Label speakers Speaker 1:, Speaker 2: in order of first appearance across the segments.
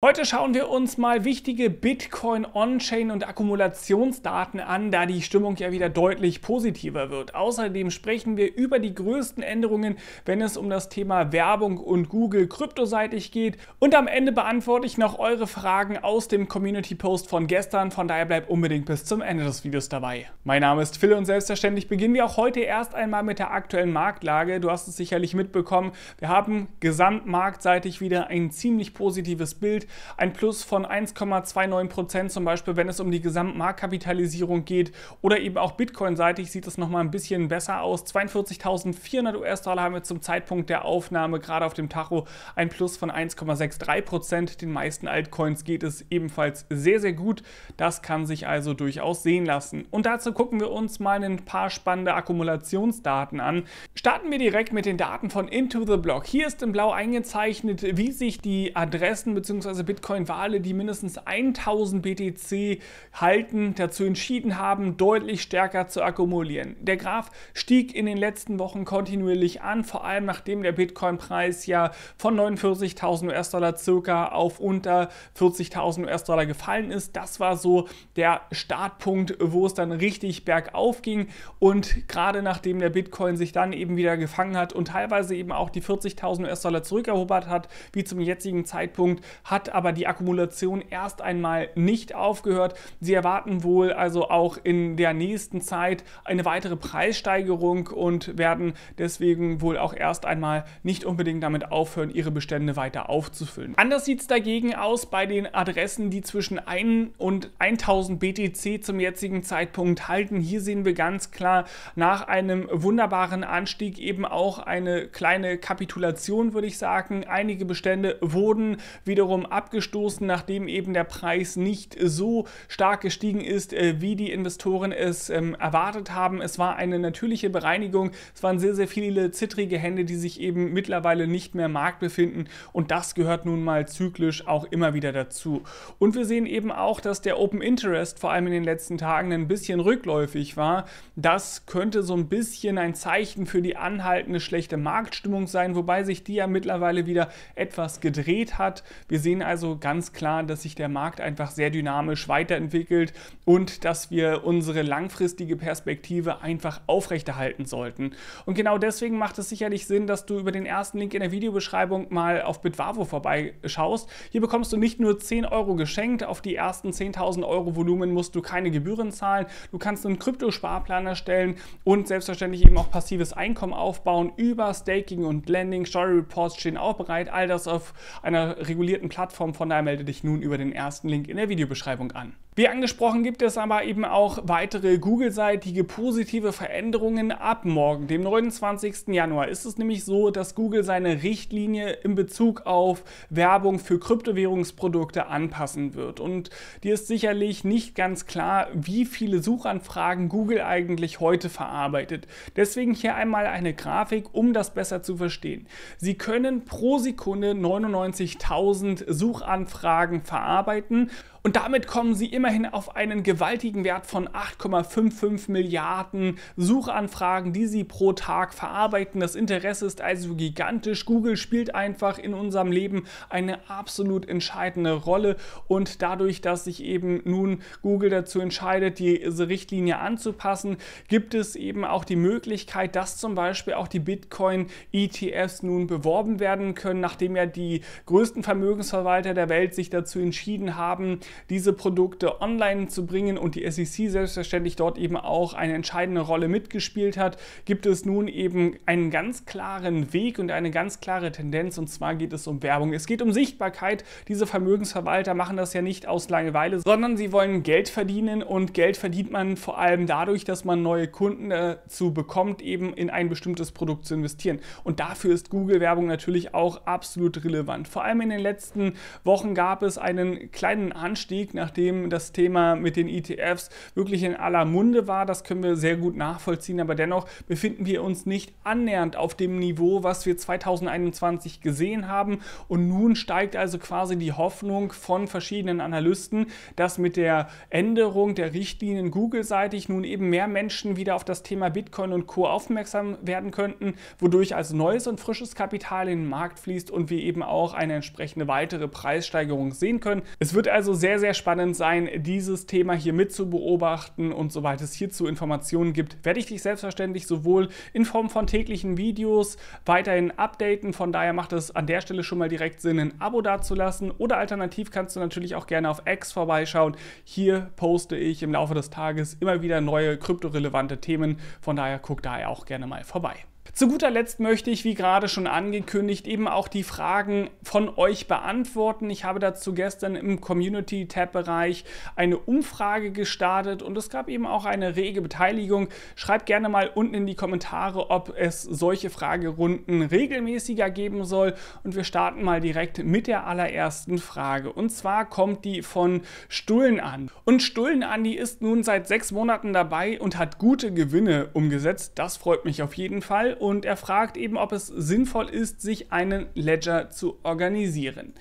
Speaker 1: Heute schauen wir uns mal wichtige Bitcoin On-Chain und Akkumulationsdaten an, da die Stimmung ja wieder deutlich positiver wird. Außerdem sprechen wir über die größten Änderungen, wenn es um das Thema Werbung und Google kryptoseitig geht. Und am Ende beantworte ich noch eure Fragen aus dem Community-Post von gestern. Von daher bleibt unbedingt bis zum Ende des Videos dabei. Mein Name ist Phil und selbstverständlich beginnen wir auch heute erst einmal mit der aktuellen Marktlage. Du hast es sicherlich mitbekommen. Wir haben gesamtmarktseitig wieder ein ziemlich positives Bild ein Plus von 1,29 zum Beispiel, wenn es um die Gesamtmarktkapitalisierung geht oder eben auch Bitcoin-seitig sieht es nochmal ein bisschen besser aus. 42.400 US-Dollar haben wir zum Zeitpunkt der Aufnahme gerade auf dem Tacho, ein Plus von 1,63 Den meisten Altcoins geht es ebenfalls sehr, sehr gut. Das kann sich also durchaus sehen lassen. Und dazu gucken wir uns mal ein paar spannende Akkumulationsdaten an. Starten wir direkt mit den Daten von Into the Block. Hier ist in Blau eingezeichnet, wie sich die Adressen bzw. Börse Bitcoin wale die mindestens 1000 BTC halten, dazu entschieden haben, deutlich stärker zu akkumulieren. Der Graph stieg in den letzten Wochen kontinuierlich an, vor allem nachdem der Bitcoin-Preis ja von 49.000 US-Dollar circa auf unter 40.000 US-Dollar gefallen ist. Das war so der Startpunkt, wo es dann richtig bergauf ging und gerade nachdem der Bitcoin sich dann eben wieder gefangen hat und teilweise eben auch die 40.000 US-Dollar zurückerobert hat, wie zum jetzigen Zeitpunkt, hat aber die Akkumulation erst einmal nicht aufgehört. Sie erwarten wohl also auch in der nächsten Zeit eine weitere Preissteigerung und werden deswegen wohl auch erst einmal nicht unbedingt damit aufhören, ihre Bestände weiter aufzufüllen. Anders sieht es dagegen aus bei den Adressen, die zwischen 1 und 1000 BTC zum jetzigen Zeitpunkt halten. Hier sehen wir ganz klar nach einem wunderbaren Anstieg eben auch eine kleine Kapitulation, würde ich sagen. Einige Bestände wurden wiederum ab abgestoßen, nachdem eben der Preis nicht so stark gestiegen ist, äh, wie die Investoren es ähm, erwartet haben. Es war eine natürliche Bereinigung. Es waren sehr, sehr viele zittrige Hände, die sich eben mittlerweile nicht mehr im Markt befinden. Und das gehört nun mal zyklisch auch immer wieder dazu. Und wir sehen eben auch, dass der Open Interest vor allem in den letzten Tagen ein bisschen rückläufig war. Das könnte so ein bisschen ein Zeichen für die anhaltende schlechte Marktstimmung sein, wobei sich die ja mittlerweile wieder etwas gedreht hat. Wir sehen also ganz klar, dass sich der Markt einfach sehr dynamisch weiterentwickelt und dass wir unsere langfristige Perspektive einfach aufrechterhalten sollten. Und genau deswegen macht es sicherlich Sinn, dass du über den ersten Link in der Videobeschreibung mal auf Bitwavo vorbeischaust. Hier bekommst du nicht nur 10 Euro geschenkt, auf die ersten 10.000 Euro Volumen musst du keine Gebühren zahlen, du kannst einen Kryptosparplan erstellen und selbstverständlich eben auch passives Einkommen aufbauen über Staking und Lending, Story Reports stehen auch bereit, all das auf einer regulierten Plattform Plattform von daher melde dich nun über den ersten Link in der Videobeschreibung an. Wie angesprochen gibt es aber eben auch weitere Google-seitige positive Veränderungen ab morgen, dem 29. Januar. Ist es nämlich so, dass Google seine Richtlinie in Bezug auf Werbung für Kryptowährungsprodukte anpassen wird. Und dir ist sicherlich nicht ganz klar, wie viele Suchanfragen Google eigentlich heute verarbeitet. Deswegen hier einmal eine Grafik, um das besser zu verstehen. Sie können pro Sekunde 99.000 Suchanfragen verarbeiten und damit kommen sie immerhin auf einen gewaltigen Wert von 8,55 Milliarden Suchanfragen, die sie pro Tag verarbeiten. Das Interesse ist also gigantisch. Google spielt einfach in unserem Leben eine absolut entscheidende Rolle und dadurch, dass sich eben nun Google dazu entscheidet, diese Richtlinie anzupassen, gibt es eben auch die Möglichkeit, dass zum Beispiel auch die Bitcoin-ETFs nun beworben werden können, nachdem ja die größten Vermögensverwalter der Welt sich dazu entschieden haben, diese Produkte online zu bringen und die SEC selbstverständlich dort eben auch eine entscheidende Rolle mitgespielt hat, gibt es nun eben einen ganz klaren Weg und eine ganz klare Tendenz und zwar geht es um Werbung. Es geht um Sichtbarkeit. Diese Vermögensverwalter machen das ja nicht aus Langeweile, sondern sie wollen Geld verdienen und Geld verdient man vor allem dadurch, dass man neue Kunden dazu äh, bekommt, eben in ein bestimmtes Produkt zu investieren. Und dafür ist Google-Werbung natürlich auch absolut relevant. Vor allem in den letzten Wochen gab es einen kleinen Anstieg Anstieg, nachdem das Thema mit den ETFs wirklich in aller Munde war. Das können wir sehr gut nachvollziehen, aber dennoch befinden wir uns nicht annähernd auf dem Niveau, was wir 2021 gesehen haben. Und nun steigt also quasi die Hoffnung von verschiedenen Analysten, dass mit der Änderung der Richtlinien Google-seitig nun eben mehr Menschen wieder auf das Thema Bitcoin und Co. aufmerksam werden könnten, wodurch also neues und frisches Kapital in den Markt fließt und wir eben auch eine entsprechende weitere Preissteigerung sehen können. Es wird also sehr sehr, sehr spannend sein, dieses Thema hier mit zu beobachten und soweit es hierzu Informationen gibt, werde ich dich selbstverständlich sowohl in Form von täglichen Videos weiterhin updaten. Von daher macht es an der Stelle schon mal direkt Sinn, ein Abo dazulassen oder alternativ kannst du natürlich auch gerne auf X vorbeischauen. Hier poste ich im Laufe des Tages immer wieder neue kryptorelevante Themen. Von daher guck daher auch gerne mal vorbei. Zu guter Letzt möchte ich, wie gerade schon angekündigt, eben auch die Fragen von euch beantworten. Ich habe dazu gestern im Community-Tab-Bereich eine Umfrage gestartet und es gab eben auch eine rege Beteiligung. Schreibt gerne mal unten in die Kommentare, ob es solche Fragerunden regelmäßiger geben soll. Und wir starten mal direkt mit der allerersten Frage. Und zwar kommt die von Stullen an. Und Stullen an, die ist nun seit sechs Monaten dabei und hat gute Gewinne umgesetzt. Das freut mich auf jeden Fall. Und und er fragt eben, ob es sinnvoll ist, sich einen Ledger zu organisieren.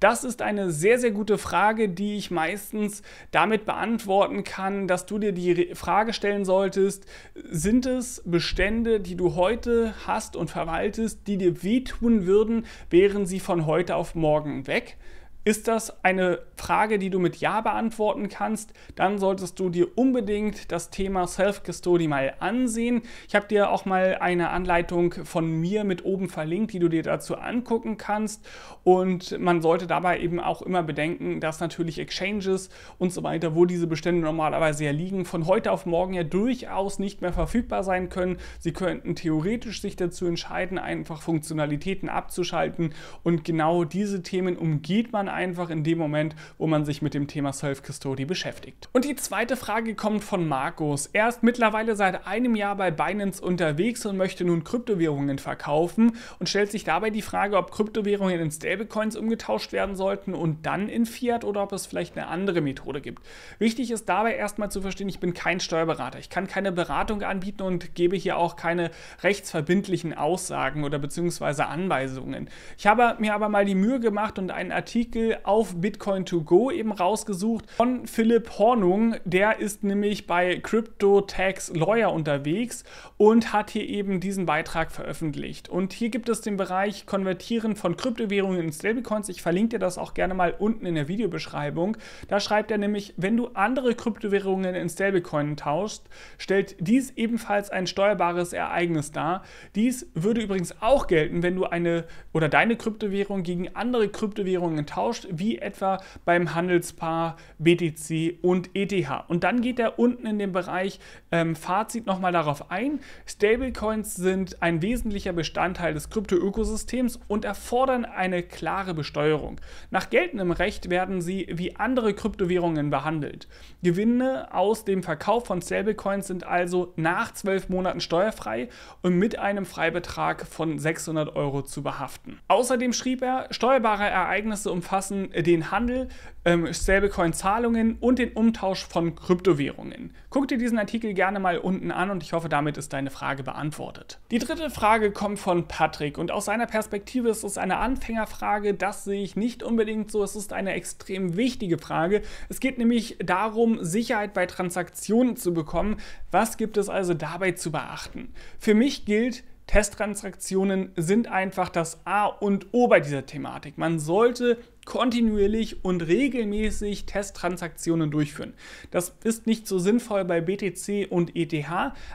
Speaker 1: Das ist eine sehr, sehr gute Frage, die ich meistens damit beantworten kann, dass du dir die Frage stellen solltest, sind es Bestände, die du heute hast und verwaltest, die dir wehtun würden, wären sie von heute auf morgen weg? Ist das eine Frage, die du mit Ja beantworten kannst? Dann solltest du dir unbedingt das Thema Self-Custody mal ansehen. Ich habe dir auch mal eine Anleitung von mir mit oben verlinkt, die du dir dazu angucken kannst. Und man sollte dabei eben auch immer bedenken, dass natürlich Exchanges und so weiter, wo diese Bestände normalerweise ja liegen, von heute auf morgen ja durchaus nicht mehr verfügbar sein können. Sie könnten theoretisch sich dazu entscheiden, einfach Funktionalitäten abzuschalten. Und genau diese Themen umgeht man einfach in dem Moment, wo man sich mit dem Thema Self-Custody beschäftigt. Und die zweite Frage kommt von Markus. Er ist mittlerweile seit einem Jahr bei Binance unterwegs und möchte nun Kryptowährungen verkaufen und stellt sich dabei die Frage, ob Kryptowährungen in Stablecoins umgetauscht werden sollten und dann in Fiat oder ob es vielleicht eine andere Methode gibt. Wichtig ist dabei erstmal zu verstehen, ich bin kein Steuerberater. Ich kann keine Beratung anbieten und gebe hier auch keine rechtsverbindlichen Aussagen oder beziehungsweise Anweisungen. Ich habe mir aber mal die Mühe gemacht und einen Artikel Artikel auf Bitcoin to go eben rausgesucht von Philipp Hornung. Der ist nämlich bei Crypto Tax Lawyer unterwegs und hat hier eben diesen Beitrag veröffentlicht. Und hier gibt es den Bereich Konvertieren von Kryptowährungen in Stablecoins. Ich verlinke dir das auch gerne mal unten in der Videobeschreibung. Da schreibt er nämlich, wenn du andere Kryptowährungen in Stablecoin tauschst, stellt dies ebenfalls ein steuerbares Ereignis dar. Dies würde übrigens auch gelten, wenn du eine oder deine Kryptowährung gegen andere Kryptowährungen tauschst getauscht, wie etwa beim Handelspaar BTC und ETH. Und dann geht er unten in dem Bereich ähm, Fazit nochmal darauf ein. Stablecoins sind ein wesentlicher Bestandteil des Kryptoökosystems und erfordern eine klare Besteuerung. Nach geltendem Recht werden sie wie andere Kryptowährungen behandelt. Gewinne aus dem Verkauf von Stablecoins sind also nach zwölf Monaten steuerfrei und mit einem Freibetrag von 600 Euro zu behaften. Außerdem schrieb er, steuerbare Ereignisse umfassen umfassen den Handel, ähm, Stablecoin-Zahlungen und den Umtausch von Kryptowährungen. Guck dir diesen Artikel gerne mal unten an und ich hoffe, damit ist deine Frage beantwortet. Die dritte Frage kommt von Patrick und aus seiner Perspektive ist es eine Anfängerfrage. Das sehe ich nicht unbedingt so. Es ist eine extrem wichtige Frage. Es geht nämlich darum, Sicherheit bei Transaktionen zu bekommen. Was gibt es also dabei zu beachten? Für mich gilt, Testtransaktionen sind einfach das A und O bei dieser Thematik. Man sollte kontinuierlich und regelmäßig Testtransaktionen durchführen. Das ist nicht so sinnvoll bei BTC und ETH,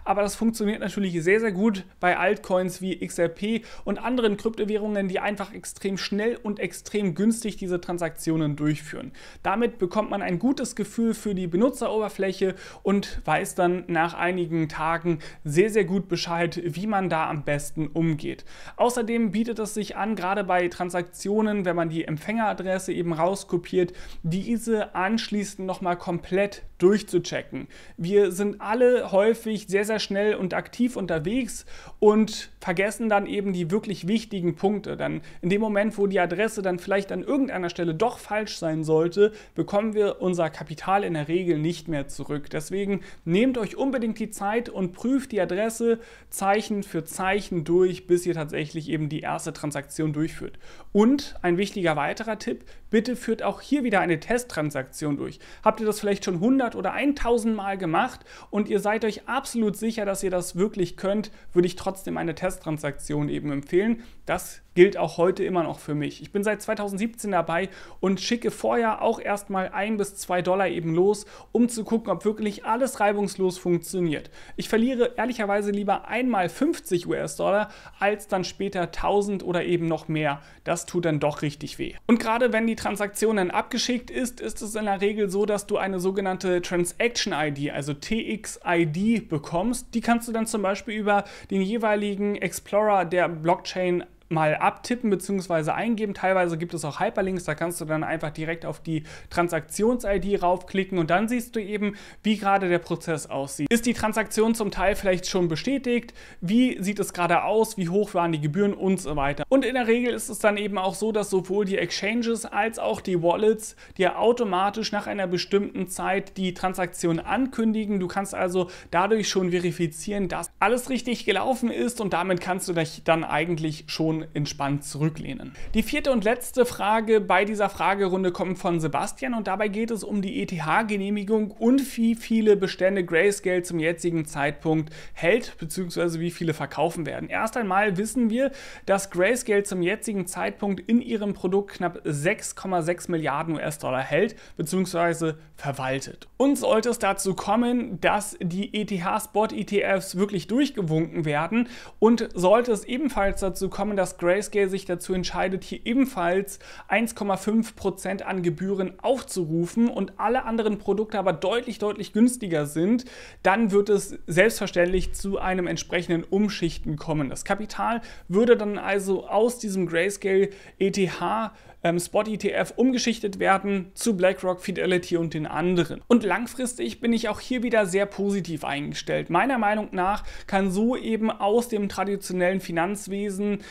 Speaker 1: aber das funktioniert natürlich sehr, sehr gut bei Altcoins wie XRP und anderen Kryptowährungen, die einfach extrem schnell und extrem günstig diese Transaktionen durchführen. Damit bekommt man ein gutes Gefühl für die Benutzeroberfläche und weiß dann nach einigen Tagen sehr, sehr gut Bescheid, wie man da am besten umgeht. Außerdem bietet es sich an, gerade bei Transaktionen, wenn man die Empfänger E-Mail-Adresse eben rauskopiert, diese anschließend nochmal komplett durchzuchecken. Wir sind alle häufig sehr, sehr schnell und aktiv unterwegs und vergessen dann eben die wirklich wichtigen Punkte. Dann in dem Moment, wo die Adresse dann vielleicht an irgendeiner Stelle doch falsch sein sollte, bekommen wir unser Kapital in der Regel nicht mehr zurück. Deswegen nehmt euch unbedingt die Zeit und prüft die Adresse Zeichen für Zeichen durch, bis ihr tatsächlich eben die erste Transaktion durchführt. Und ein wichtiger weiterer Tipp, Tipp, bitte führt auch hier wieder eine Testtransaktion durch. Habt ihr das vielleicht schon 100 oder 1000 Mal gemacht und ihr seid euch absolut sicher, dass ihr das wirklich könnt, würde ich trotzdem eine Testtransaktion eben empfehlen. Das gilt auch heute immer noch für mich. Ich bin seit 2017 dabei und schicke vorher auch erstmal ein bis zwei Dollar eben los, um zu gucken, ob wirklich alles reibungslos funktioniert. Ich verliere ehrlicherweise lieber einmal 50 US-Dollar als dann später 1000 oder eben noch mehr. Das tut dann doch richtig weh. Und gerade gerade wenn die Transaktion dann abgeschickt ist, ist es in der Regel so, dass du eine sogenannte Transaction ID, also TXID, bekommst. Die kannst du dann zum Beispiel über den jeweiligen Explorer der Blockchain mal abtippen bzw. eingeben. Teilweise gibt es auch Hyperlinks, da kannst du dann einfach direkt auf die Transaktions-ID raufklicken und dann siehst du eben, wie gerade der Prozess aussieht. Ist die Transaktion zum Teil vielleicht schon bestätigt? Wie sieht es gerade aus? Wie hoch waren die Gebühren und so weiter? Und in der Regel ist es dann eben auch so, dass sowohl die Exchanges als auch die Wallets dir automatisch nach einer bestimmten Zeit die Transaktion ankündigen. Du kannst also dadurch schon verifizieren, dass alles richtig gelaufen ist und damit kannst du dich dann eigentlich schon Position entspannt zurücklehnen. Die vierte und letzte Frage bei dieser Fragerunde kommt von Sebastian und dabei geht es um die ETH-Genehmigung und wie viele Bestände Grayscale zum jetzigen Zeitpunkt hält bzw. wie viele verkaufen werden. Erst einmal wissen wir, dass Grayscale zum jetzigen Zeitpunkt in ihrem Produkt knapp 6,6 Milliarden US-Dollar hält bzw. verwaltet. Und sollte es dazu kommen, dass die ETH-Spot-ETFs wirklich durchgewunken werden und sollte es ebenfalls dazu kommen, dass dass Grayscale sich dazu entscheidet, hier ebenfalls 1,5% an Gebühren aufzurufen und alle anderen Produkte aber deutlich, deutlich günstiger sind, dann wird es selbstverständlich zu einem entsprechenden Umschichten kommen. Das Kapital würde dann also aus diesem Grayscale ETH ähm, Spot ETF umgeschichtet werden zu BlackRock, Fidelity und den anderen. Und langfristig bin ich auch hier wieder sehr positiv eingestellt. Meiner Meinung nach kann so eben aus dem traditionellen Finanzwesen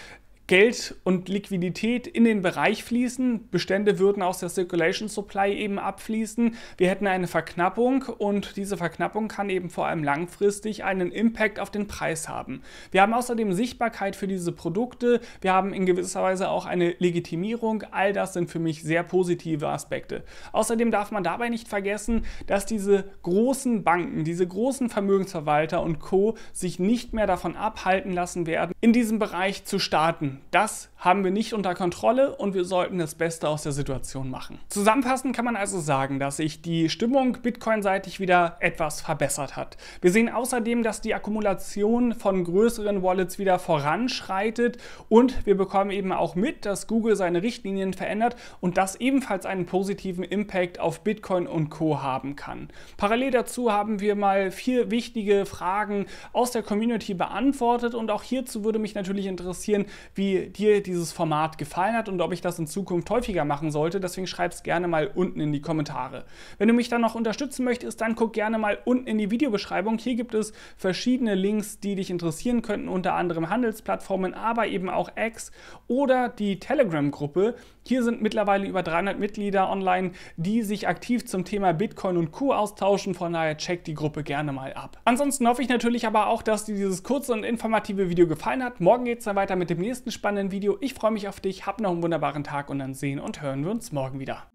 Speaker 1: Geld und Liquidität in den Bereich fließen. Bestände würden aus der Circulation Supply eben abfließen. Wir hätten eine Verknappung und diese Verknappung kann eben vor allem langfristig einen Impact auf den Preis haben. Wir haben außerdem Sichtbarkeit für diese Produkte. Wir haben in gewisser Weise auch eine Legitimierung. All das sind für mich sehr positive Aspekte. Außerdem darf man dabei nicht vergessen, dass diese großen Banken, diese großen Vermögensverwalter und Co. sich nicht mehr davon abhalten lassen werden, in diesem Bereich zu starten das haben wir nicht unter Kontrolle und wir sollten das Beste aus der Situation machen. Zusammenfassend kann man also sagen, dass sich die Stimmung Bitcoin-seitig wieder etwas verbessert hat. Wir sehen außerdem, dass die Akkumulation von größeren Wallets wieder voranschreitet und wir bekommen eben auch mit, dass Google seine Richtlinien verändert und das ebenfalls einen positiven Impact auf Bitcoin und Co haben kann. Parallel dazu haben wir mal vier wichtige Fragen aus der Community beantwortet und auch hierzu würde mich natürlich interessieren, wie dir die dieses Format gefallen hat und ob ich das in Zukunft häufiger machen sollte. Deswegen schreib's gerne mal unten in die Kommentare. Wenn du mich dann noch unterstützen möchtest, dann guck gerne mal unten in die Videobeschreibung. Hier gibt es verschiedene Links, die dich interessieren könnten, unter anderem Handelsplattformen, aber eben auch X oder die Telegram-Gruppe, hier sind mittlerweile über 300 Mitglieder online, die sich aktiv zum Thema Bitcoin und Co. austauschen. Von daher checkt die Gruppe gerne mal ab. Ansonsten hoffe ich natürlich aber auch, dass dir dieses kurze und informative Video gefallen hat. Morgen geht es dann weiter mit dem nächsten spannenden Video. Ich freue mich auf dich, hab noch einen wunderbaren Tag und dann sehen und hören wir uns morgen wieder.